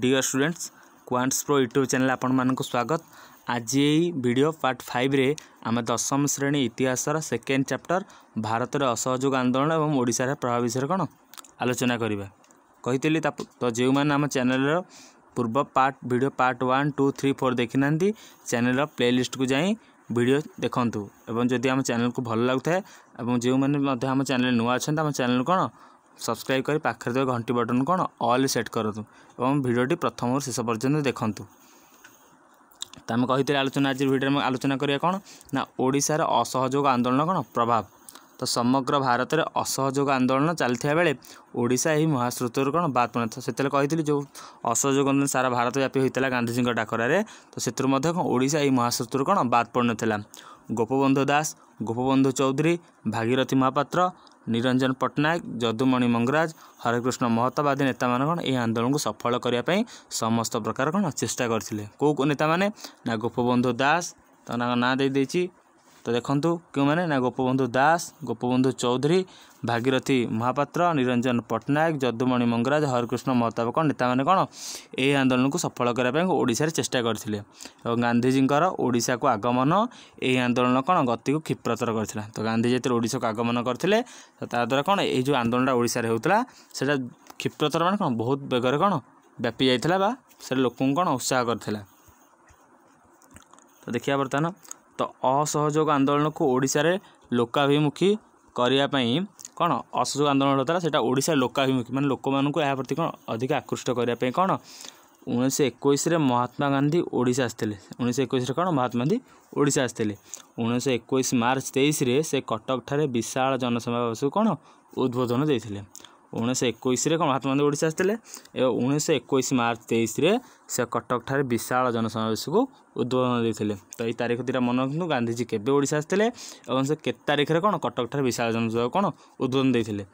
dear students quants pro YouTube चेल आपको स्वागत आज वीडियो पार्ट फाइव रे आम दशम श्रेणी इतिहास सेकेंड चैप्टर भारत असहजोग आंदोलन और ओडार प्रभाव विषय कौन आलोचना करवा कही तो जो मैंने आम चेल पूर्व पार्ट भिड part one two three four देखी ना चेल प्ले लिस्ट को जाए वीडियो देखूँ जदि आम चैनल को भल लगुता लगुए जो मैंने आम चेल नुआ अच्छा आम चेल कौन ସବସ୍କ୍ରାଇବ୍ କରି ପାଖରେ ଥିବା ଘଣ୍ଟି ବଟନ୍ କ'ଣ ଅଲ୍ ସେଟ୍ କରନ୍ତୁ ଏବଂ ଭିଡ଼ିଓଟି ପ୍ରଥମରୁ ଶେଷ ପର୍ଯ୍ୟନ୍ତ ଦେଖନ୍ତୁ ତ ଆମେ କହିଥିଲେ ଆଲୋଚନା ଆଜି ଭିଡ଼ିଓରେ ଆମେ ଆଲୋଚନା କରିବା କ'ଣ ନା ଓଡ଼ିଶାର ଅସହଯୋଗ ଆନ୍ଦୋଳନ କ'ଣ ପ୍ରଭାବ ତ ସମଗ୍ର ଭାରତରେ ଅସହଯୋଗ ଆନ୍ଦୋଳନ ଚାଲିଥିବା ବେଳେ ଓଡ଼ିଶା ଏହି ମହାସ୍ରୋତରୁ କ'ଣ ବାଦ ପଡ଼ିନଥିଲା ସେତେବେଳେ କହିଥିଲି ଯେଉଁ ଅସହଯୋଗ ଆନ୍ଦୋଳନ ସାରା ଭାରତ ବ୍ୟାପୀ ହୋଇଥିଲା ଗାନ୍ଧିଜୀଙ୍କ ଡାକରାରେ ତ ସେଥିରୁ ମଧ୍ୟ କ'ଣ ଓଡ଼ିଶା ଏହି ମହାସ୍ରୋତରୁ କ'ଣ ବାଦ ପଡ଼ିନଥିଲା ଗୋପବନ୍ଧୁ ଦାସ ଗୋପବନ୍ଧୁ ଚୌଧୁରୀ ଭାଗୀରଥୀ ମହାପାତ୍ର ନିରଞ୍ଜନ ପଟ୍ଟନାୟକ ଯଦୁମଣି ମଙ୍ଗରାଜ ହରେକୃଷ୍ଣ ମହତବାଦୀ ନେତାମାନେ କ'ଣ ଏହି ଆନ୍ଦୋଳନକୁ ସଫଳ କରିବା ପାଇଁ ସମସ୍ତ ପ୍ରକାର କ'ଣ ଚେଷ୍ଟା କରିଥିଲେ କେଉଁ କେଉଁ ନେତାମାନେ ନା ଗୋପବନ୍ଧୁ ଦାସ ତାଙ୍କ ନାଁ ଦେଇଦେଇଛି ତ ଦେଖନ୍ତୁ କେଉଁମାନେ ନା ଗୋପବନ୍ଧୁ ଦାସ ଗୋପବନ୍ଧୁ ଚୌଧୁରୀ ଭାଗିରଥୀ ମହାପାତ୍ର ନିରଞ୍ଜନ ପଟ୍ଟନାୟକ ଯଦୁମଣି ମଙ୍ଗରାଜ ହରିକୃଷ୍ଣ ମହତାବ କ'ଣ ନେତାମାନେ କ'ଣ ଏହି ଆନ୍ଦୋଳନକୁ ସଫଳ କରିବା ପାଇଁ ଓଡ଼ିଶାରେ ଚେଷ୍ଟା କରିଥିଲେ ଏବଂ ଗାନ୍ଧିଜୀଙ୍କର ଓଡ଼ିଶାକୁ ଆଗମନ ଏହି ଆନ୍ଦୋଳନ କ'ଣ ଗତିକୁ କ୍ଷିପ୍ରତର କରିଥିଲା ତ ଗାନ୍ଧୀ ଯେତେବେଳେ ଓଡ଼ିଶାକୁ ଆଗମନ କରିଥିଲେ ତ ତାଦ୍ୱାରା କ'ଣ ଏହି ଯେଉଁ ଆନ୍ଦୋଳନଟା ଓଡ଼ିଶାରେ ହେଉଥିଲା ସେଇଟା କ୍ଷିପ୍ରତର ମାନେ କ'ଣ ବହୁତ ବେଗରେ କ'ଣ ବ୍ୟାପି ଯାଇଥିଲା ବା ସେଇଟା ଲୋକଙ୍କୁ କ'ଣ ଉତ୍ସାହ କରିଥିଲା ତ ଦେଖିବା ବର୍ତ୍ତମାନ ତ ଅସହଯୋଗ ଆନ୍ଦୋଳନକୁ ଓଡ଼ିଶାରେ ଲୋକାଭିମୁଖୀ କରିବା ପାଇଁ କ'ଣ ଅସହଯୋଗ ଆନ୍ଦୋଳନ ହେଉଥିଲା ସେଇଟା ଓଡ଼ିଶା ଲୋକାଭିମୁଖୀ ମାନେ ଲୋକମାନଙ୍କୁ ଏହା ପ୍ରତି କ'ଣ ଅଧିକ ଆକୃଷ୍ଟ କରିବା ପାଇଁ କ'ଣ ଉଣେଇଶହ ଏକୋଇଶରେ ମହାତ୍ମା ଗାନ୍ଧୀ ଓଡ଼ିଶା ଆସିଥିଲେ ଉଣେଇଶହ ଏକୋଇଶରେ କ'ଣ ମହାତ୍ମା ଗାନ୍ଧୀ ଓଡ଼ିଶା ଆସିଥିଲେ ଉଣେଇଶହ ଏକୋଇଶ ମାର୍ଚ୍ଚ ତେଇଶରେ ସେ କଟକଠାରେ ବିଶାଳ ଜନସମାବେଶକୁ କ'ଣ ଉଦ୍ବୋଧନ ଦେଇଥିଲେ ଉଣେଇଶହ ଏକୋଇଶରେ କ'ଣ ମହାତ୍ମା ଗାନ୍ଧୀ ଓଡ଼ିଶା ଆସିଥିଲେ ଏବଂ ଉଣେଇଶହ ଏକୋଇଶ ମାର୍ଚ୍ଚ ତେଇଶରେ ସେ କଟକଠାରେ ବିଶାଳ ଜନସମାବେଶକୁ ଉଦ୍ବୋଧନ ଦେଇଥିଲେ ତ ଏଇ ତାରିଖ ଦୁଇଟା ମନେ ରଖନ୍ତୁ ଗାନ୍ଧୀଜୀ କେବେ ଓଡ଼ିଶା ଆସିଥିଲେ ଏବଂ ସେ କେତେ ତାରିଖରେ କ'ଣ କଟକଠାରେ ବିଶାଳ ଜନସଭାକୁ କ'ଣ ଉଦ୍ବୋଧନ ଦେଇଥିଲେ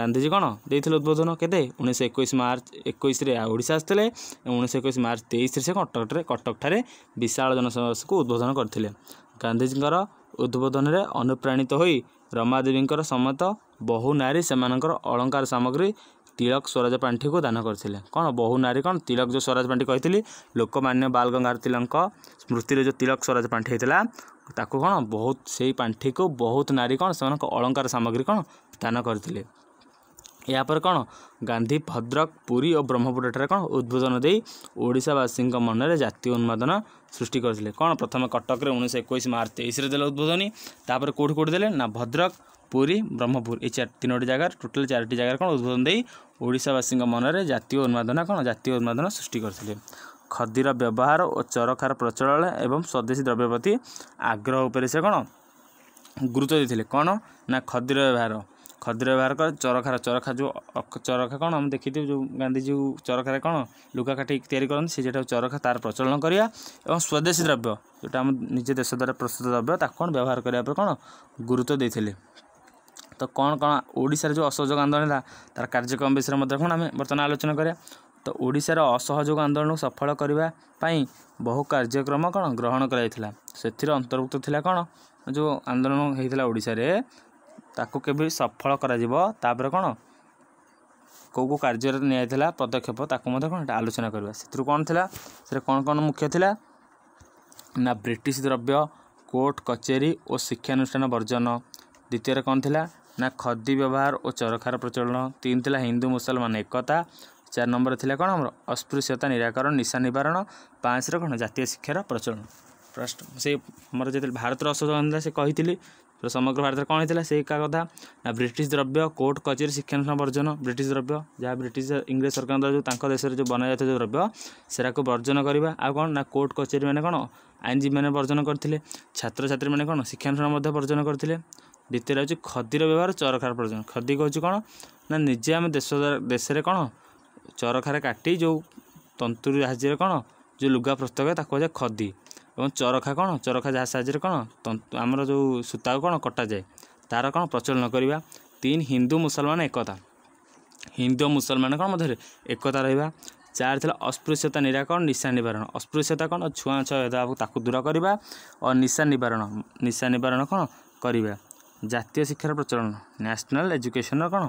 ଗାନ୍ଧୀଜୀ କ'ଣ ଦେଇଥିଲେ ଉଦ୍ବୋଧନ କେତେ ଉଣେଇଶହ ଏକୋଇଶ ମାର୍ଚ୍ଚ ଏକୋଇଶରେ ଓଡ଼ିଶା ଆସିଥିଲେ ଏବଂ ଉଣେଇଶହ ଏକୋଇଶ ମାର୍ଚ୍ଚ ତେଇଶରେ ସେ କଟକରେ କଟକଠାରେ ବିଶାଳ ଜନସମାବେଶକୁ ଉଦ୍ବୋଧନ କରିଥିଲେ ଗାନ୍ଧୀଜୀଙ୍କର ଉଦ୍ବୋଧନରେ ଅନୁପ୍ରାଣିତ ହୋଇ ରମାଦେବୀଙ୍କର ସମେତ ବହୁ ନାରୀ ସେମାନଙ୍କର ଅଳଙ୍କାର ସାମଗ୍ରୀ ତିଳକ ସ୍ୱରାଜ ପାଣ୍ଠିକୁ ଦାନ କରିଥିଲେ କ'ଣ ବହୁ ନାରୀ କ'ଣ ତିଳକ ଯେଉଁ ସ୍ୱରାଜ ପାଣ୍ଠି କହିଥିଲି ଲୋକମାନ୍ୟ ବାଲ ଗଙ୍ଗାଧର ତିଳକଙ୍କ ସ୍ମୃତିରେ ଯେଉଁ ତିଳକ ସ୍ୱରାଜ ପାଣ୍ଠି ହେଇଥିଲା ତାକୁ କ'ଣ ବହୁତ ସେଇ ପାଣ୍ଠିକୁ ବହୁତ ନାରୀ କ'ଣ ସେମାନଙ୍କ ଅଳଙ୍କାର ସାମଗ୍ରୀ କ'ଣ ଦାନ କରିଥିଲେ ଏହାପରେ କ'ଣ ଗାନ୍ଧୀ ଭଦ୍ରକ ପୁରୀ ଓ ବ୍ରହ୍ମପୁରଠାରେ କ'ଣ ଉଦ୍ବୋଧନ ଦେଇ ଓଡ଼ିଶାବାସୀଙ୍କ ମନରେ ଜାତୀୟ ଉନ୍ମାଦନ ସୃଷ୍ଟି କରିଥିଲେ କ'ଣ ପ୍ରଥମେ କଟକରେ ଉଣେଇଶହ ଏକୋଇଶ ମାର୍ଚ୍ଚ ତେଇଶରେ ଦେଲେ ଉଦ୍ବୋଧନୀ ତାପରେ କେଉଁଠି କେଉଁଠି ଦେଲେ ନା ଭଦ୍ରକ ପୁରୀ ବ୍ରହ୍ମପୁର ଏଇ ଚାରି ତିନୋଟି ଜାଗାରେ ଟୋଟାଲ ଚାରିଟି ଜାଗାରେ କ'ଣ ଉଦ୍ବୋଧନ ଦେଇ ଓଡ଼ିଶାବାସୀଙ୍କ ମନରେ ଜାତୀୟ ଉନ୍ମାଦନ କ'ଣ ଜାତୀୟ ଉନ୍ମାଦନ ସୃଷ୍ଟି କରିଥିଲେ ଖଦୀର ବ୍ୟବହାର ଓ ଚରଖାର ପ୍ରଚଳନ ଏବଂ ସ୍ୱଦେଶୀ ଦ୍ରବ୍ୟ ପ୍ରତି ଆଗ୍ରହ ଉପରେ ସେ କ'ଣ ଗୁରୁତ୍ୱ ଦେଇଥିଲେ କ'ଣ ନା ଖଦୀର ବ୍ୟବହାର ଖଦିର ବ୍ୟବହାର କରେ ଚରଖାର ଚରଖା ଯେଉଁ ଚରଖା କ'ଣ ଆମେ ଦେଖିଥିବୁ ଯେଉଁ ଗାନ୍ଧିଜୀ ଚରଖାରେ କ'ଣ ଲୁଗା କାଠି ତିଆରି କରନ୍ତି ସେ ଯେଉଁଟାକୁ ଚରଖା ତା'ର ପ୍ରଚଳନ କରିବା ଏବଂ ସ୍ୱଦେଶୀ ଦ୍ରବ୍ୟ ଯେଉଁଟା ଆମ ନିଜ ଦେଶ ଦ୍ୱାରା ପ୍ରସ୍ତୁତ ଦ୍ରବ୍ୟ ତାକୁ କ'ଣ ବ୍ୟବହାର କରିବା ଉପରେ କ'ଣ ଗୁରୁତ୍ୱ ଦେଇଥିଲେ ତ କ'ଣ କ'ଣ ଓଡ଼ିଶାରେ ଯେଉଁ ଅସହଯୋଗ ଆନ୍ଦୋଳନ ହେଲା ତା'ର କାର୍ଯ୍ୟକ୍ରମ ବିଷୟରେ ମଧ୍ୟ କ'ଣ ଆମେ ବର୍ତ୍ତମାନ ଆଲୋଚନା କରିବା ତ ଓଡ଼ିଶାର ଅସହଯୋଗ ଆନ୍ଦୋଳନକୁ ସଫଳ କରିବା ପାଇଁ ବହୁ କାର୍ଯ୍ୟକ୍ରମ କ'ଣ ଗ୍ରହଣ କରାଯାଇଥିଲା ସେଥିରେ ଅନ୍ତର୍ଭୁକ୍ତ ଥିଲା କ'ଣ ଯେଉଁ ଆନ୍ଦୋଳନ ହୋଇଥିଲା ଓଡ଼ିଶାରେ ତାକୁ କେବେ ସଫଳ କରାଯିବ ତାପରେ କ'ଣ କେଉଁ କେଉଁ କାର୍ଯ୍ୟରେ ନିଆଯାଇଥିଲା ପଦକ୍ଷେପ ତାକୁ ମଧ୍ୟ କ'ଣ ଏଇଟା ଆଲୋଚନା କରିବା ସେଥିରୁ କ'ଣ ଥିଲା ସେଥିରେ କ'ଣ କ'ଣ ମୁଖ୍ୟ ଥିଲା ନା ବ୍ରିଟିଶ ଦ୍ରବ୍ୟ କୋର୍ଟ କଚେରୀ ଓ ଶିକ୍ଷାନୁଷ୍ଠାନ ବର୍ଜନ ଦ୍ୱିତୀୟରେ କ'ଣ ଥିଲା ନା ଖଦୀ ବ୍ୟବହାର ଓ ଚରଖାର ପ୍ରଚଳନ ତିନି ଥିଲା ହିନ୍ଦୁ ମୁସଲମାନ ଏକତା ଚାରି ନମ୍ବର ଥିଲା କ'ଣ ଆମର ଅସ୍ପୃଶ୍ୟତା ନିରାକରଣ ନିଶା ନିବାରଣ ପାଞ୍ଚରେ କ'ଣ ଜାତୀୟ ଶିକ୍ଷାର ପ୍ରଚଳନ ଫାଷ୍ଟ ସେ ଆମର ଯେତେବେଳେ ଭାରତର ଅସଚେତନତା ସେ କହିଥିଲି ସମଗ୍ର ଭାରତରେ କ'ଣ ହେଇଥିଲା ସେଇ ଏକା କଥା ନା ବ୍ରିଟିଶ ଦ୍ରବ୍ୟ କୋର୍ଟ କଚେରୀ ଶିକ୍ଷାନୁଷ୍ଠାନ ବର୍ଜନ ବ୍ରିଟିଶ ଦ୍ରବ୍ୟ ଯାହା ବ୍ରିଟିଶ ଇଂରେଜ ସରକାରଙ୍କ ଦ୍ୱାରା ଯେଉଁ ତାଙ୍କ ଦେଶରେ ଯେଉଁ ବନାଯାଇଥିବା ଯେଉଁ ଦ୍ରବ୍ୟ ସେରାକୁ ବର୍ଜନ କରିବା ଆଉ କ'ଣ ନା କୋର୍ଟ କଚେରୀ ମାନେ କ'ଣ ଆଇନଜୀବୀମାନେ ବର୍ଜନ କରିଥିଲେ ଛାତ୍ରଛାତ୍ରୀମାନେ କ'ଣ ଶିକ୍ଷାନୁଷ୍ଠାନ ମଧ୍ୟ ବର୍ଜନ କରିଥିଲେ ଦ୍ୱିତୀୟରେ ହେଉଛି ଖଦିର ବ୍ୟବହାର ଚରକାର ବର୍ଜନ ଖଦି ହେଉଛି କ'ଣ ନା ନିଜେ ଆମେ ଦେଶ ଦେଶରେ କ'ଣ ଚରଖାରେ କାଟି ଯେଉଁ ତନ୍ତୁ ସାହାଯ୍ୟରେ କ'ଣ ଯେଉଁ ଲୁଗା ପ୍ରସ୍ତୁତ କରେ ତାକୁ କୁହାଯାଏ ଖଦି ଏବଂ ଚରଖା କ'ଣ ଚରଖା ଯାହା ସାହାଯ୍ୟରେ କ'ଣ ଆମର ଯେଉଁ ସୂତାକୁ କ'ଣ କଟାଯାଏ ତା'ର କ'ଣ ପ୍ରଚଳନ କରିବା ତିନି ହିନ୍ଦୁ ମୁସଲମାନ ଏକତା ହିନ୍ଦୁ ମୁସଲମାନ କ'ଣ ମଧ୍ୟରେ ଏକତା ରହିବା ଚାରି ଥିଲା ଅସ୍ପୃଶ୍ୟତା ନିରାକରଣ ନିଶା ନିବାରଣ ଅସ୍ପୃଶ୍ୟତା କ'ଣ ଛୁଆଁଛ ଭେଦଭାବକୁ ତାକୁ ଦୂର କରିବା ଓ ନିଶା ନିବାରଣ ନିଶା ନିବାରଣ କ'ଣ କରିବା ଜାତୀୟ ଶିକ୍ଷାର ପ୍ରଚଳନ ନ୍ୟାସନାଲ୍ ଏଜୁକେସନ୍ର କ'ଣ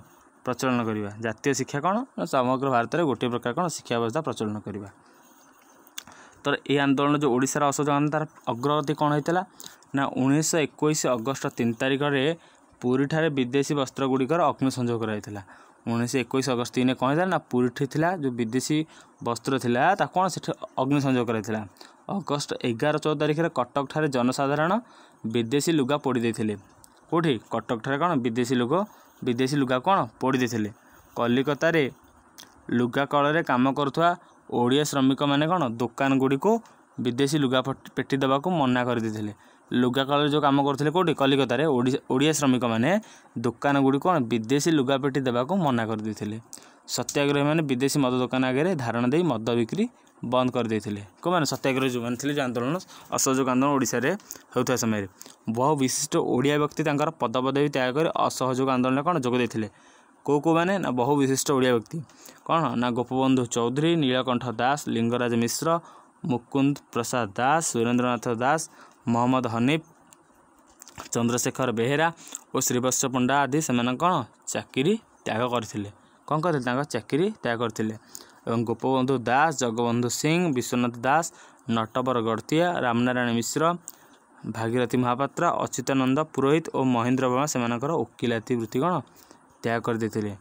ପ୍ରଚଳନ କରିବା ଜାତୀୟ ଶିକ୍ଷା କ'ଣ ସମଗ୍ର ଭାରତରେ ଗୋଟିଏ ପ୍ରକାର କ'ଣ ଶିକ୍ଷା ବ୍ୟବସ୍ଥା ପ୍ରଚଳନ କରିବା ସତର ଏହି ଆନ୍ଦୋଳନ ଯେଉଁ ଓଡ଼ିଶାର ଅସହଯୋଗ ତା'ର ଅଗ୍ରଗତି କ'ଣ ହୋଇଥିଲା ନା ଉଣେଇଶହ ଏକୋଇଶ ଅଗଷ୍ଟ ତିନି ତାରିଖରେ ପୁରୀଠାରେ ବିଦେଶୀ ବସ୍ତ୍ରଗୁଡ଼ିକର ଅଗ୍ନିସଂଯୋଗ କରାଯାଇଥିଲା ଉଣେଇଶହ ଏକୋଇଶ ଅଗଷ୍ଟ ତିନିରେ କ'ଣ ହେଇଥିଲା ନା ପୁରୀଠି ଥିଲା ଯେଉଁ ବିଦେଶୀ ବସ୍ତ୍ର ଥିଲା ତା କ'ଣ ସେଠି ଅଗ୍ନିସଂଯୋଗ କରାଯାଇଥିଲା ଅଗଷ୍ଟ ଏଗାର ଚଉଦ ତାରିଖରେ କଟକଠାରେ ଜନସାଧାରଣ ବିଦେଶୀ ଲୁଗା ପୋଡ଼ିଦେଇଥିଲେ କେଉଁଠି କଟକଠାରେ କ'ଣ ବିଦେଶୀ ଲୁଗ ବିଦେଶୀ ଲୁଗା କ'ଣ ପୋଡ଼ିଦେଇଥିଲେ କଲିକତାରେ ଲୁଗା କଳରେ କାମ କରୁଥିବା ଓଡ଼ିଆ ଶ୍ରମିକମାନେ କ'ଣ ଦୋକାନ ଗୁଡ଼ିକୁ ବିଦେଶୀ ଲୁଗା ପେଟି ଦେବାକୁ ମନା କରିଦେଇଥିଲେ ଲୁଗା କଳରେ ଯେଉଁ କାମ କରୁଥିଲେ କେଉଁଠି କଲିକତାରେ ଓଡ଼ିଆ ଶ୍ରମିକମାନେ ଦୋକାନ ଗୁଡ଼ିକୁ କ'ଣ ବିଦେଶୀ ଲୁଗା ପେଟି ଦେବାକୁ ମନା କରିଦେଇଥିଲେ ସତ୍ୟାଗ୍ରହୀମାନେ ବିଦେଶୀ ମଦ ଦୋକାନ ଆଗରେ ଧାରଣା ଦେଇ ମଦ ବିକ୍ରି ବନ୍ଦ କରିଦେଇଥିଲେ କେଉଁମାନେ ସତ୍ୟାଗ୍ରହ ଯେଉଁମାନେ ଥିଲେ ଯେଉଁ ଆନ୍ଦୋଳନ ଅସହଯୋଗ ଆନ୍ଦୋଳନ ଓଡ଼ିଶାରେ ହେଉଥିବା ସମୟରେ ବହୁ ବିଶିଷ୍ଟ ଓଡ଼ିଆ ବ୍ୟକ୍ତି ତାଙ୍କର ପଦପଦବୀ ତ୍ୟାଗ କରି ଅସହଯୋଗ ଆନ୍ଦୋଳନରେ କ'ଣ ଯୋଗ ଦେଇଥିଲେ କେଉଁ କେଉଁ ମାନେ ନା ବହୁ ବିଶିଷ୍ଟ ଓଡ଼ିଆ ବ୍ୟକ୍ତି କ'ଣ ନା ଗୋପବନ୍ଧୁ ଚୌଧୁରୀ ନୀଳକଣ୍ଠ ଦାସ ଲିଙ୍ଗରାଜ ମିଶ୍ର ମୁକୁନ୍ଦ ପ୍ରସାଦ ଦାସ ସୁରେନ୍ଦ୍ରନାଥ ଦାସ ମହମ୍ମଦ ହନିଫ ଚନ୍ଦ୍ରଶେଖର ବେହେରା ଓ ଶ୍ରୀବତ୍ସ ପଣ୍ଡା ଆଦି ସେମାନେ କ'ଣ ଚାକିରି ତ୍ୟାଗ କରିଥିଲେ କ'ଣ କରିଥିଲେ ତାଙ୍କ ଚାକିରି ତ୍ୟାଗ କରିଥିଲେ ଏବଂ ଗୋପବନ୍ଧୁ ଦାସ ଜଗବନ୍ଧୁ ସିଂ ବିଶ୍ୱନାଥ ଦାସ ନଟବର ଗଡ଼ତିଆ ରାମନାରାୟଣ ମିଶ୍ର ଭାଗିରଥୀ ମହାପାତ୍ର ଅଚ୍ୟୁତାନନ୍ଦ ପୁରୋହିତ ଓ ମହେନ୍ଦ୍ର ବର୍ମା ସେମାନଙ୍କର ଓକିଲାତି ବୃତ୍ତି କ'ଣ ହତ୍ୟା କରିଦେଇଥିଲେ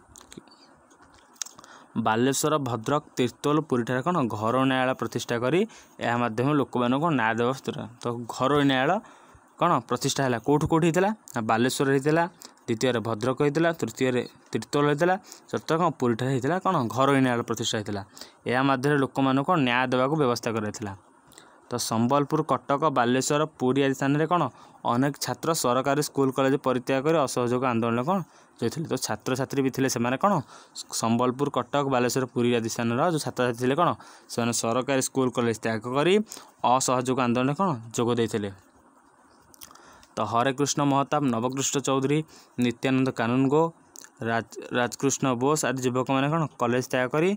ବାଲେଶ୍ୱର ଭଦ୍ରକ ତିର୍ତ୍ତୋଲ ପୁରୀଠାରେ କ'ଣ ଘର ନ୍ୟାୟାଳୟ ପ୍ରତିଷ୍ଠା କରି ଏହା ମାଧ୍ୟମରେ ଲୋକମାନଙ୍କୁ ନ୍ୟାୟ ଦେବା ସ୍ତର ତ ଘରୋଇ ନ୍ୟାୟାଳୟ କ'ଣ ପ୍ରତିଷ୍ଠା ହେଲା କେଉଁଠୁ କେଉଁଠି ହେଇଥିଲା ନା ବାଲେଶ୍ୱର ହେଇଥିଲା ଦ୍ୱିତୀୟରେ ଭଦ୍ରକ ହେଇଥିଲା ତୃତୀୟରେ ତିର୍ତ୍ତୋଲ ହେଇଥିଲା ଚତୁର୍ଥ କ'ଣ ପୁରୀଠାରେ ହେଇଥିଲା କ'ଣ ଘରୋଇ ନ୍ୟାୟାଳୟ ପ୍ରତିଷ୍ଠା ହେଇଥିଲା ଏହା ମାଧ୍ୟମରେ ଲୋକମାନଙ୍କୁ ନ୍ୟାୟ ଦେବାକୁ ବ୍ୟବସ୍ଥା କରାଯାଇଥିଲା ତ ସମ୍ବଲପୁର କଟକ ବାଲେଶ୍ୱର ପୁରୀ ଆଦି ସ୍ଥାନରେ କ'ଣ ଅନେକ ଛାତ୍ର ସରକାରୀ ସ୍କୁଲ କଲେଜ ପରିତ୍ୟାଗ କରି ଅସହଯୋଗ ଆନ୍ଦୋଳନ କ'ଣ ଯାଇଥିଲେ ତ ଛାତ୍ରଛାତ୍ରୀ ବି ଥିଲେ ସେମାନେ କ'ଣ ସମ୍ବଲପୁର କଟକ ବାଲେଶ୍ୱର ପୁରୀ ଆଦି ସ୍ଥାନର ଯେଉଁ ଛାତ୍ରଛାତ୍ରୀ ଥିଲେ କ'ଣ ସେମାନେ ସରକାରୀ ସ୍କୁଲ କଲେଜ ତ୍ୟାଗ କରି ଅସହଯୋଗ ଆନ୍ଦୋଳନରେ କ'ଣ ଯୋଗ ଦେଇଥିଲେ ତ ହରେକୃଷ୍ଣ ମହତାବ ନବକୃଷ୍ଣ ଚୌଧୁରୀ ନିତ୍ୟାନନ୍ଦ କାନୁନଗୋ ରାଜ ରାଜକୃଷ୍ଣ ବୋଷ ଆଦି ଯୁବକମାନେ କ'ଣ କଲେଜ ତ୍ୟାଗ କରି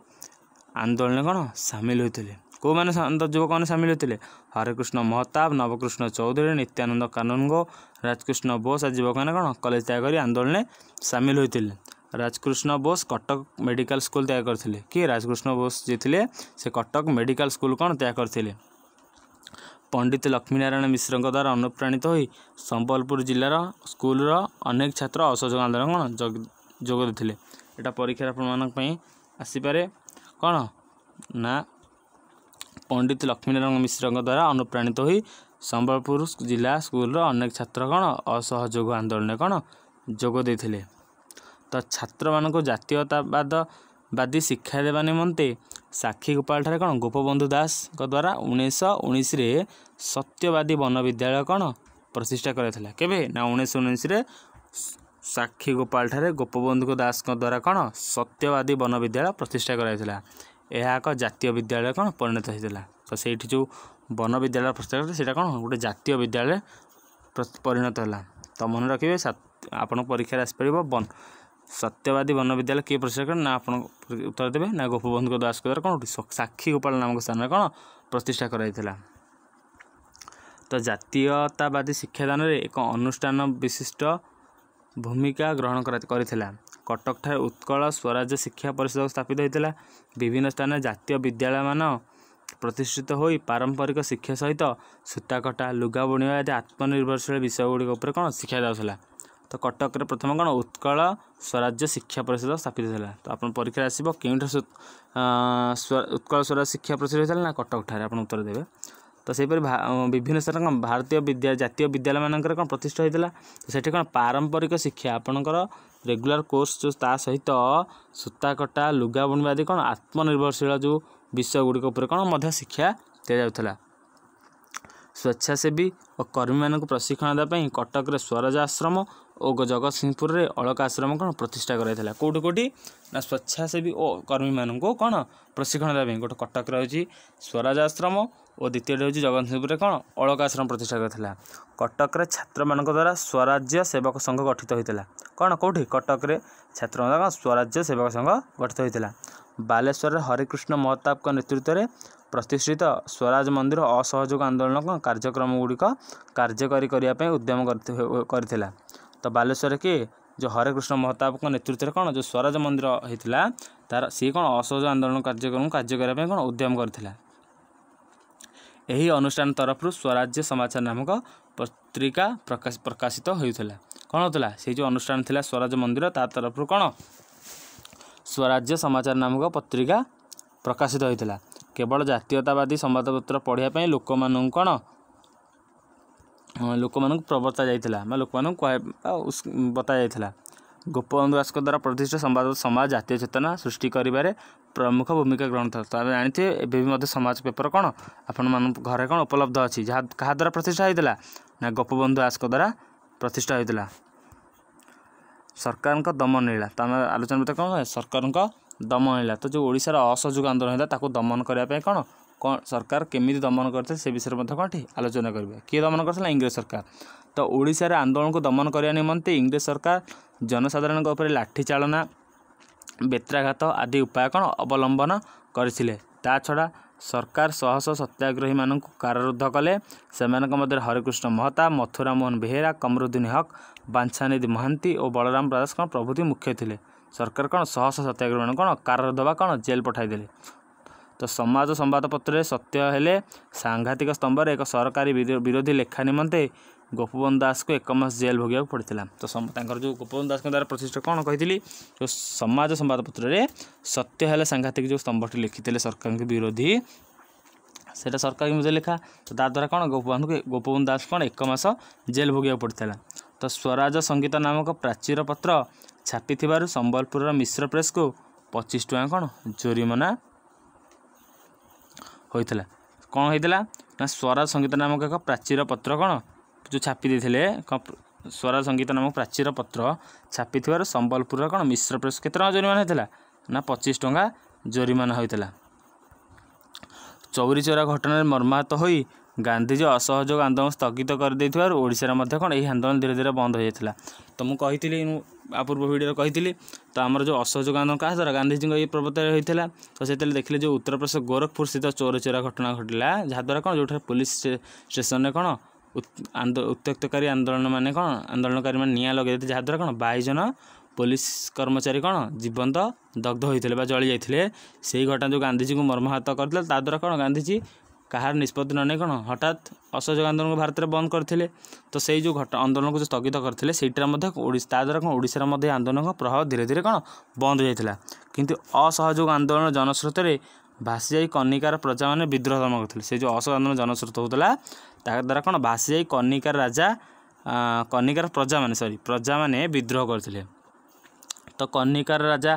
ଆନ୍ଦୋଳନରେ କ'ଣ ସାମିଲ ହୋଇଥିଲେ କେଉଁମାନେ ଯୁବକମାନେ ସାମିଲ ହୋଇଥିଲେ ହରେକୃଷ୍ଣ ମହତାବ ନବକୃଷ୍ଣ ଚୌଧୁରୀ ନିତ୍ୟାନନ୍ଦ କାନୁନଗୋ ରାଜକୃଷ୍ଣ ବୋଷ ଆଜି ଯୁବକମାନେ କ'ଣ କଲେଜ ତ୍ୟାଗ କରି ଆନ୍ଦୋଳନରେ ସାମିଲ ହୋଇଥିଲେ ରାଜକୃଷ୍ଣ ବୋଷ କଟକ ମେଡ଼ିକାଲ ସ୍କୁଲ ତ୍ୟାଗ କରିଥିଲେ କି ରାଜକୃଷ୍ଣ ବୋଷ ଯିଏ ଥିଲେ ସେ କଟକ ମେଡ଼ିକାଲ ସ୍କୁଲ କ'ଣ ତ୍ୟାଗ କରିଥିଲେ ପଣ୍ଡିତ ଲକ୍ଷ୍ମୀନାରାୟଣ ମିଶ୍ରଙ୍କ ଦ୍ୱାରା ଅନୁପ୍ରାଣିତ ହୋଇ ସମ୍ବଲପୁର ଜିଲ୍ଲାର ସ୍କୁଲର ଅନେକ ଛାତ୍ର ଅସହଯୋଗ ଆନ୍ଦୋଳନ କ'ଣ ଯୋଗ ଦେଇଥିଲେ ଏଇଟା ପରୀକ୍ଷାରେ ଆପଣମାନଙ୍କ ପାଇଁ ଆସିପାରେ କ'ଣ ନା ପଣ୍ଡିତ ଲକ୍ଷ୍ମୀନାରାୟଣ ମିଶ୍ରଙ୍କ ଦ୍ୱାରା ଅନୁପ୍ରାଣିତ ହୋଇ ସମ୍ବଲପୁର ଜିଲ୍ଲା ସ୍କୁଲର ଅନେକ ଛାତ୍ର କ'ଣ ଅସହଯୋଗ ଆନ୍ଦୋଳନରେ କ'ଣ ଯୋଗ ଦେଇଥିଲେ ତ ଛାତ୍ରମାନଙ୍କୁ ଜାତୀୟତାବାଦ ବାଦୀ ଶିକ୍ଷା ଦେବା ନିମନ୍ତେ ସାକ୍ଷୀ ଗୋପାଳଠାରେ କ'ଣ ଗୋପବନ୍ଧୁ ଦାସଙ୍କ ଦ୍ୱାରା ଉଣେଇଶହ ଉଣେଇଶରେ ସତ୍ୟବାଦୀ ବନବିଦ୍ୟାଳୟ କ'ଣ ପ୍ରତିଷ୍ଠା କରାଇଥିଲା କେବେ ନା ଉଣେଇଶହ ଉଣେଇଶରେ ସାକ୍ଷୀ ଗୋପାଳଠାରେ ଗୋପବନ୍ଧୁ ଦାସଙ୍କ ଦ୍ୱାରା କ'ଣ ସତ୍ୟବାଦୀ ବନବିଦ୍ୟାଳୟ ପ୍ରତିଷ୍ଠା କରାଯାଇଥିଲା ଏହା ଏକ ଜାତୀୟ ବିଦ୍ୟାଳୟ କ'ଣ ପରିଣତ ହୋଇଥିଲା ତ ସେଇଠି ଯେଉଁ ବନ ବିଦ୍ୟାଳୟ ପ୍ରସ୍ତାବ ସେଇଟା କ'ଣ ଗୋଟେ ଜାତୀୟ ବିଦ୍ୟାଳୟ ପରିଣତ ହେଲା ତ ମନେ ରଖିବେ ଆପଣଙ୍କ ପରୀକ୍ଷାରେ ଆସିପାରିବ ବନ ସତ୍ୟବାଦୀ ବନ ବିଦ୍ୟାଳୟ କିଏ ପ୍ରତିଷ୍ଠା କରିବେ ନା ଆପଣ ଉତ୍ତର ଦେବେ ନା ଗୋପବନ୍ଧୁଙ୍କ ଦାସଙ୍କ ଦ୍ୱାରା କ'ଣ ସାକ୍ଷୀ ଗୋପାଳ ନାମକ ସ୍ଥାନରେ କ'ଣ ପ୍ରତିଷ୍ଠା କରାଯାଇଥିଲା ତ ଜାତୀୟତାବାଦୀ ଶିକ୍ଷାଦାନରେ ଏକ ଅନୁଷ୍ଠାନ ବିଶିଷ୍ଟ ଭୂମିକା ଗ୍ରହଣ କରିଥିଲା କଟକ ଠାରେ ଉତ୍କଳ ସ୍ୱରାଜ ଶିକ୍ଷା ପରିଷଦ ସ୍ଥାପିତ ହୋଇଥିଲା ବିଭିନ୍ନ ସ୍ଥାନରେ ଜାତୀୟ ବିଦ୍ୟାଳୟମାନ ପ୍ରତିଷ୍ଠିତ ହୋଇ ପାରମ୍ପରିକ ଶିକ୍ଷା ସହିତ ସୂତାକଟା ଲୁଗା ବୁଣିବା ଆଦି ଆତ୍ମନିର୍ଭରଶୀଳ ବିଷୟ ଗୁଡ଼ିକ ଉପରେ କ'ଣ ଶିଖାଯାଉଥିଲା ତ କଟକରେ ପ୍ରଥମେ କ'ଣ ଉତ୍କଳ ସ୍ୱରାଜ୍ୟ ଶିକ୍ଷା ପରିଷଦ ସ୍ଥାପିତ ହେଲା ତ ଆପଣ ପରୀକ୍ଷାରେ ଆସିବ କେଉଁଠାରେ ଉତ୍କଳ ସ୍ୱରାଜ ଶିକ୍ଷା ପରିଷଦ ହୋଇଥିଲା ନା କଟକଠାରେ ଆପଣ ଉତ୍ତର ଦେବେ ତ ସେହିପରି ବିଭିନ୍ନ ସ୍ଥାନ କ'ଣ ଭାରତୀୟ ବିଦ୍ୟା ଜାତୀୟ ବିଦ୍ୟାଳୟମାନଙ୍କରେ କ'ଣ ପ୍ରତିଷ୍ଠା ହୋଇଥିଲା ସେଠି କ'ଣ ପାରମ୍ପରିକ ଶିକ୍ଷା ଆପଣଙ୍କର ରେଗୁଲାର କୋର୍ସ ଯେଉଁ ତା ସହିତ ସୂତା କଟା ଲୁଗା ବୁଣିବା ଆଦି କ'ଣ ଆତ୍ମନିର୍ଭରଶୀଳ ଯେଉଁ ବିଷୟ ଗୁଡ଼ିକ ଉପରେ କ'ଣ ମଧ୍ୟ ଶିକ୍ଷା ଦିଆଯାଉଥିଲା ସ୍ୱେଚ୍ଛାସେବୀ ଓ କର୍ମୀମାନଙ୍କୁ ପ୍ରଶିକ୍ଷଣ ଦେବା ପାଇଁ କଟକରେ ସ୍ୱରାଜ ଆଶ୍ରମ ଓ ଜଗତସିଂହପୁରରେ ଅଳକା ଆଶ୍ରମ କ'ଣ ପ୍ରତିଷ୍ଠା କରାଯାଇଥିଲା କେଉଁଠି କେଉଁଠି ନା ସ୍ୱେଚ୍ଛାସେବୀ ଓ କର୍ମୀମାନଙ୍କୁ କ'ଣ ପ୍ରଶିକ୍ଷଣ ଦେବା ପାଇଁ ଗୋଟେ କଟକରେ ହେଉଛି ସ୍ୱରାଜ ଆଶ୍ରମ ଓ ଦ୍ୱିତୀୟଟି ହେଉଛି ଜଗତସିଂହପୁରରେ କ'ଣ ଅଳକା ଆଶ୍ରମ ପ୍ରତିଷ୍ଠା କରିଥିଲା କଟକରେ ଛାତ୍ରମାନଙ୍କ ଦ୍ୱାରା ସ୍ୱରାଜ୍ୟ ସେବକ ସଂଘ ଗଠିତ ହୋଇଥିଲା କ'ଣ କେଉଁଠି କଟକରେ ଛାତ୍ରଙ୍କ ଦ୍ୱାରା ସ୍ୱରାଜ୍ୟ ସେବକ ସଂଘ ଗଠିତ ହୋଇଥିଲା ବାଲେଶ୍ୱରରେ ହରିକୃଷ୍ଣ ମହତାବଙ୍କ ନେତୃତ୍ୱରେ ପ୍ରତିଷ୍ଠିତ ସ୍ୱରାଜ ମନ୍ଦିର ଅସହଯୋଗ ଆନ୍ଦୋଳନ କାର୍ଯ୍ୟକ୍ରମ ଗୁଡ଼ିକ କାର୍ଯ୍ୟକାରୀ କରିବା ପାଇଁ ଉଦ୍ୟମ କରିଥିଲା ତ ବାଲେଶ୍ୱର କି ଯେଉଁ ହରେକୃଷ୍ଣ ମହତାବଙ୍କ ନେତୃତ୍ୱରେ କ'ଣ ଯେଉଁ ସ୍ୱରାଜ ମନ୍ଦିର ହୋଇଥିଲା ତା'ର ସିଏ କ'ଣ ଅସହଯୋଗ ଆନ୍ଦୋଳନ କାର୍ଯ୍ୟକ୍ରମ କାର୍ଯ୍ୟ କରିବା ପାଇଁ କ'ଣ ଉଦ୍ୟମ କରିଥିଲା ଏହି ଅନୁଷ୍ଠାନ ତରଫରୁ ସ୍ୱରାଜ୍ୟ ସମାଚାର ନାମକ ପତ୍ରିକା ପ୍ରକାଶ ପ୍ରକାଶିତ ହୋଇଥିଲା କ'ଣ ହେଉଥିଲା ସେଇ ଯେଉଁ ଅନୁଷ୍ଠାନ ଥିଲା ସ୍ୱରାଜ ମନ୍ଦିର ତା ତରଫରୁ କ'ଣ ସ୍ୱରାଜ୍ୟ ସମାଚାର ନାମକ ପତ୍ରିକା ପ୍ରକାଶିତ ହୋଇଥିଲା କେବଳ ଜାତୀୟତାବାଦୀ ସମ୍ବାଦପତ୍ର ପଢ଼ିବା ପାଇଁ ଲୋକମାନଙ୍କୁ କ'ଣ ଲୋକମାନଙ୍କୁ ପ୍ରବର୍ତ୍ତା ଯାଇଥିଲା ବା ଲୋକମାନଙ୍କୁ ବତା ଯାଇଥିଲା ଗୋପବନ୍ଧୁ ଦାସଙ୍କ ଦ୍ୱାରା ପ୍ରତିଷ୍ଠିତ ସମ୍ବାଦ ସମାଜ ଜାତୀୟ ଚେତନା ସୃଷ୍ଟି କରିବାରେ ପ୍ରମୁଖ ଭୂମିକା ଗ୍ରହଣ ଥିଲା ତ ଆମେ ଜାଣିଥିବେ ଏବେ ବି ମଧ୍ୟ ସମାଜ ପେପର କ'ଣ ଆପଣମାନଙ୍କ ଘରେ କ'ଣ ଉପଲବ୍ଧ ଅଛି ଯାହା କାହା ଦ୍ୱାରା ପ୍ରତିଷ୍ଠା ହୋଇଥିଲା ନା ଗୋପବନ୍ଧୁ ଦାସଙ୍କ ଦ୍ୱାରା ପ୍ରତିଷ୍ଠା ହୋଇଥିଲା ସରକାରଙ୍କ ଦମନ ଲୀଳା ତ ଆମେ ଆଲୋଚନା ଭିତରେ କ'ଣ ସରକାରଙ୍କ ଦମନ ହେଲା ତ ଯେଉଁ ଓଡ଼ିଶାର ଅସହଯୋଗ ଆନ୍ଦୋଳନ ହେଲା ତାକୁ ଦମନ କରିବା ପାଇଁ କ'ଣ କ'ଣ ସରକାର କେମିତି ଦମନ କରିଥିଲେ ସେ ବିଷୟରେ ମଧ୍ୟ କ'ଣ ଆଲୋଚନା କରିବା କିଏ ଦମନ କରିଥିଲା ଇଂରେଜ ସରକାର ତ ଓଡ଼ିଶାରେ ଆନ୍ଦୋଳନକୁ ଦମନ କରିବା ନିମନ୍ତେ ଇଂରେଜ ସରକାର ଜନସାଧାରଣଙ୍କ ଉପରେ ଲାଠି ଚାଳନା ବେତ୍ରାଘାତ ଆଦି ଉପାୟ କ'ଣ ଅବଲମ୍ବନ କରିଥିଲେ ତା ଛଡ଼ା ସରକାର ଶହ ଶହ ସତ୍ୟାଗ୍ରହୀମାନଙ୍କୁ କାରାରୁଦ୍ଧ କଲେ ସେମାନଙ୍କ ମଧ୍ୟରେ ହରେକୃଷ୍ଣ ମହତା ମଥୁରାମୋହନ ବେହେରା କମରୁଦ୍ଦିନ ହକ୍ ବାଞ୍ଛାନିଧି ମହାନ୍ତି ଓ ବଳରାମ ପ୍ରଦାସ କ'ଣ ପ୍ରଭୃତି ମୁଖ୍ୟ ଥିଲେ ସରକାର କ'ଣ ଶହ ଶହ ସତ୍ୟାଗ୍ରହୀମାନଙ୍କୁ କ'ଣ କାରରେ ଦେବା କ'ଣ ଜେଲ୍ ପଠାଇଦେଲେ ତ ସମାଜ ସମ୍ବାଦପତ୍ରରେ ସତ୍ୟ ହେଲେ ସାଂଘାତିକ ସ୍ତମ୍ଭରେ ଏକ ସରକାରୀ ବିରୋଧୀ ଲେଖା ନିମନ୍ତେ ଗୋପବନ୍ଧୁ ଦାସଙ୍କୁ ଏକ ମାସ ଜେଲ୍ ଭୋଗିବାକୁ ପଡ଼ିଥିଲା ତ ତାଙ୍କର ଯେଉଁ ଗୋପବନ୍ଧୁ ଦାସଙ୍କ ଦ୍ୱାରା ପ୍ରତିଷ୍ଠା କ'ଣ କହିଥିଲି ଯେଉଁ ସମାଜ ସମ୍ବାଦପତ୍ରରେ ସତ୍ୟ ହେଲେ ସାଂଘାତିକ ଯେଉଁ ସ୍ତମ୍ଭଟି ଲେଖିଥିଲେ ସରକାରଙ୍କ ବିରୋଧୀ ସେଇଟା ସରକାରୀ ମୁଦ୍ରା ଲେଖା ତ ତା ଦ୍ୱାରା କ'ଣ ଗୋପବନ୍ଧୁଙ୍କୁ ଗୋପବନ୍ଧୁ ଦାସ କ'ଣ ଏକ ମାସ ଜେଲ୍ ଭୋଗିବାକୁ ପଡ଼ିଥିଲା ସ୍ୱରାଜ ସଙ୍ଗୀତ ନାମକ ପ୍ରାଚୀର ପତ୍ର ଛାପିଥିବାରୁ ସମ୍ବଲପୁରର ମିଶ୍ର ପ୍ରେସ୍କୁ ପଚିଶ ଟଙ୍କା କ'ଣ ଜୋରିମନା ହୋଇଥିଲା କ'ଣ ହୋଇଥିଲା ନା ସ୍ୱରାଜ ସଙ୍ଗୀତ ନାମକ ଏକ ପ୍ରାଚୀର ପତ୍ର କ'ଣ ଯେଉଁ ଛାପି ଦେଇଥିଲେ ସ୍ୱରାଜ ସଙ୍ଗୀତ ନାମକ ପ୍ରାଚୀର ପତ୍ର ଛାପିଥିବାରୁ ସମ୍ବଲପୁରର କ'ଣ ମିଶ୍ର ପ୍ରେସ୍ କେତେ ଟଙ୍କା ଜୋରିମାନା ହୋଇଥିଲା ନା ପଚିଶ ଟଙ୍କା ଜୋରିମାନା ହୋଇଥିଲା ଚୌରୀ ଚୌରା ଘଟଣାରେ ମର୍ମାହତ ହୋଇ गांधीजी असहयोग आंदोलन स्थगित कर देशे कौन यही आंदोलन धीरे धीरे बंद हो जाता तो मुझे पूर्व भिडर कही तो आम जो असहयोग आंदोलन क्या द्वारा गांधीजी ये प्रवर्तन होता तो से देखिले जो उत्तर प्रदेश गोरखपुर स्थित चोर चोरा घटना घटला जहाद्वारा कौन जो पुलिस स्टेसन में कौन उत्त्यक्तकारी आंदोलन मैंने कौन आंदोलनकारी मैंने निआ लगे जहाद्वारा कौन बैश जन पुलिस कर्मचारी कौन जीवंत दग्ध होते जली से ही घटना जो गांधीजी को मर्माहत करता द्वारा कौन गांधीजी କାହାର ନିଷ୍ପତ୍ତି ନ ନେଇ କ'ଣ ହଠାତ୍ ଅସହଯୋଗ ଆନ୍ଦୋଳନକୁ ଭାରତରେ ବନ୍ଦ କରିଥିଲେ ତ ସେଇ ଯେଉଁ ଘଟ ଆନ୍ଦୋଳନକୁ ଯେଉଁ ସ୍ଥଗିତ କରିଥିଲେ ସେଇଟାରେ ମଧ୍ୟ ଓଡ଼ିଶା ତା ଦ୍ୱାରା କ'ଣ ଓଡ଼ିଶାର ମଧ୍ୟ ଆନ୍ଦୋଳନଙ୍କ ପ୍ରଭାବ ଧୀରେ ଧୀରେ କ'ଣ ବନ୍ଦ ହୋଇଯାଇଥିଲା କିନ୍ତୁ ଅସହଯୋଗ ଆନ୍ଦୋଳନ ଜନସ୍ରୋତରେ ଭାସିଯାଇ କନିକାର ପ୍ରଜାମାନେ ବିଦ୍ରୋହ ଦମନ କରିଥିଲେ ସେ ଯେଉଁ ଅସହଯୋଗ ଆନ୍ଦୋଳନ ଜନସ୍ରୋତ ହେଉଥିଲା ତା ଦ୍ୱାରା କ'ଣ ଭାସିଯାଇ କନିକାର ରାଜା କନିକାର ପ୍ରଜାମାନେ ସରି ପ୍ରଜାମାନେ ବିଦ୍ରୋହ କରିଥିଲେ ତ କନିକାର ରାଜା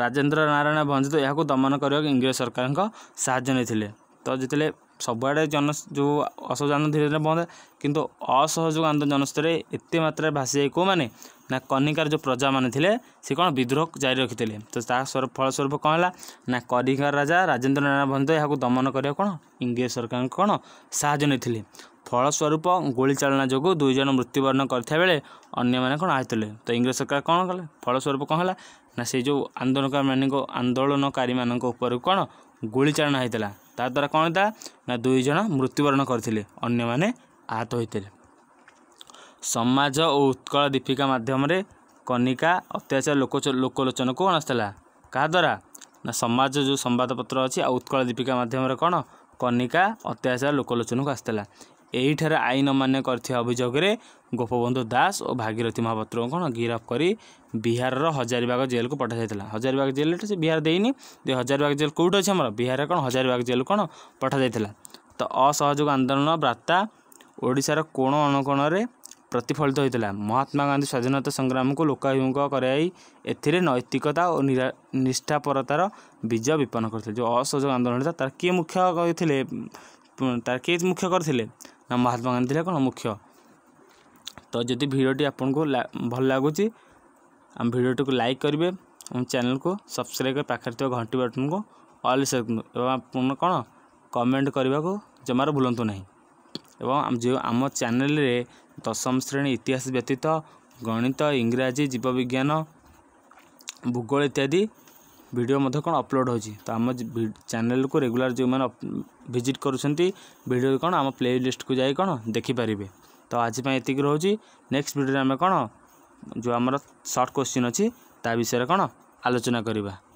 ରାଜେନ୍ଦ୍ର ନାରାୟଣ ଭଞ୍ଜିତ ଏହାକୁ ଦମନ କରିବାକୁ ଇଂରେଜ ସରକାରଙ୍କ ସାହାଯ୍ୟ ନେଇଥିଲେ ତ ଯେତେବେଳେ ସବୁଆଡ଼େ ଜନ ଯେଉଁ ଅସହଯୋଗ ଆନ୍ଦୋଳନ ଧୀରେ ଧୀରେ ବନ୍ଦ କିନ୍ତୁ ଅସହଯୋଗ ଆନ୍ଦୋଳନ ଜନସ୍ତରରେ ଏତେ ମାତ୍ରାରେ ଭାସିଯାଏ କେଉଁମାନେ ନା କନିକାର ଯେଉଁ ପ୍ରଜାମାନେ ଥିଲେ ସେ କ'ଣ ବିଦ୍ରୋହ ଜାରି ରଖିଥିଲେ ତ ତା ଫଳସ୍ୱରୂପ କ'ଣ ହେଲା ନା କନିକାର ରାଜା ରାଜେନ୍ଦ୍ର ନାରାୟଣ ଭଞ୍ଜ ଏହାକୁ ଦମନ କରିବା କ'ଣ ଇଂରେଜ ସରକାରଙ୍କ କ'ଣ ସାହାଯ୍ୟ ନେଇଥିଲେ ଫଳସ୍ୱରୂପ ଗୁଳିଚାଳନା ଯୋଗୁଁ ଦୁଇ ଜଣ ମୃତ୍ୟୁବରଣ କରିଥିବା ବେଳେ ଅନ୍ୟମାନେ କ'ଣ ଆସିଥିଲେ ତ ଇଂରେଜ ସରକାର କ'ଣ କଲେ ଫଳସ୍ୱରୂପ କ'ଣ ହେଲା ନା ସେ ଯେଉଁ ଆନ୍ଦୋଳନକାରୀମାନଙ୍କ ଆନ୍ଦୋଳନକାରୀମାନଙ୍କ ଉପରକୁ କ'ଣ ଗୁଳିଚାଳନା ହୋଇଥିଲା ତାଦ୍ୱାରା କ'ଣ ହେଲା ନା ଦୁଇ ଜଣ ମୃତ୍ୟୁବରଣ କରିଥିଲେ ଅନ୍ୟମାନେ ଆହତ ହୋଇଥିଲେ ସମାଜ ଓ ଉତ୍କଳ ଦୀପିକା ମାଧ୍ୟମରେ କନିକା ଅତ୍ୟାଚାର ଲୋକ ଲୋକଲୋଚନକୁ ଅଣସିଥିଲା କାହାଦ୍ୱାରା ନା ସମାଜ ଯେଉଁ ସମ୍ବାଦପତ୍ର ଅଛି ଆଉ ଉତ୍କଳ ଦୀପିକା ମାଧ୍ୟମରେ କ'ଣ କନିକା ଅତ୍ୟାଚାର ଲୋକଲୋଚନକୁ ଆସିଥିଲା ଏହିଠାରେ ଆଇନ ଅମାନ୍ୟ କରିଥିବା ଅଭିଯୋଗରେ ଗୋପବନ୍ଧୁ ଦାସ ଓ ଭାଗିରଥୀ ମହାପାତ୍ରଙ୍କୁ କ'ଣ ଗିରଫ କରି ବିହାରର ହଜାରିବାଗ ଜେଲ୍କୁ ପଠାଯାଇଥିଲା ହଜାରିବାଗ ଜେଲ୍ରେ ସେ ବିହାର ଦେଇନି ଯେ ହଜାରିବାଗ ଜେଲ୍ କେଉଁଠି ଅଛି ଆମର ବିହାରରେ କ'ଣ ହଜାରିବାଗ ଜେଲ୍ କ'ଣ ପଠାଯାଇଥିଲା ତ ଅସହଯୋଗ ଆନ୍ଦୋଳନ ବାର୍ତ୍ତା ଓଡ଼ିଶାର କୋଣ ଅନୁକୋଣରେ ପ୍ରତିଫଳିତ ହୋଇଥିଲା ମହାତ୍ମା ଗାନ୍ଧୀ ସ୍ୱାଧୀନତା ସଂଗ୍ରାମକୁ ଲୋକାଭିମୁଖ କରାଇ ଏଥିରେ ନୈତିକତା ଓ ନିଷ୍ଠାପରତାର ବୀଜ ବିପନ୍ନ କରିଥିଲେ ଯେଉଁ ଅସହଯୋଗ ଆନ୍ଦୋଳନ ଥିଲା ତାର କିଏ ମୁଖ୍ୟ କହିଥିଲେ ତାର କିଏ ମୁଖ୍ୟ କରିଥିଲେ ନା ମହାତ୍ମା ଗାନ୍ଧୀ ଥିଲା କ'ଣ ମୁଖ୍ୟ ତ ଯଦି ଭିଡ଼ିଓଟି ଆପଣଙ୍କୁ ଭଲ ଲାଗୁଛି ଆମ ଭିଡ଼ିଓଟିକୁ ଲାଇକ୍ କରିବେ ଆମ ଚ୍ୟାନେଲକୁ ସବସ୍କ୍ରାଇବ୍ କରି ପାଖରେ ଥିବା ଘଣ୍ଟି ବଟନକୁ ଅଲ୍ ସେଟ୍ ଏବଂ ଆପଣ କ'ଣ କମେଣ୍ଟ କରିବାକୁ ଜମାରୁ ଭୁଲନ୍ତୁ ନାହିଁ ଏବଂ ଯେଉଁ ଆମ ଚ୍ୟାନେଲରେ ଦଶମ ଶ୍ରେଣୀ ଇତିହାସ ବ୍ୟତୀତ ଗଣିତ ଇଂରାଜୀ ଜୀବବିଜ୍ଞାନ ଭୂଗୋଳ ଇତ୍ୟାଦି ଭିଡ଼ିଓ ମଧ୍ୟ କ'ଣ ଅପଲୋଡ଼ ହେଉଛି ତ ଆମ ଚ୍ୟାନେଲକୁ ରେଗୁଲାର ଯେଉଁମାନେ ଭିଜିଟ୍ କରୁଛନ୍ତି ଭିଡ଼ିଓ କ'ଣ ଆମ ପ୍ଲେ ଲିଷ୍ଟକୁ ଯାଇ କ'ଣ ଦେଖିପାରିବେ ତ ଆଜି ପାଇଁ ଏତିକି ରହୁଛି ନେକ୍ସଟ ଭିଡ଼ିଓରେ ଆମେ କ'ଣ ଯେଉଁ ଆମର ସର୍ଟ କୋଶ୍ଚିନ୍ ଅଛି ତା ବିଷୟରେ କ'ଣ ଆଲୋଚନା କରିବା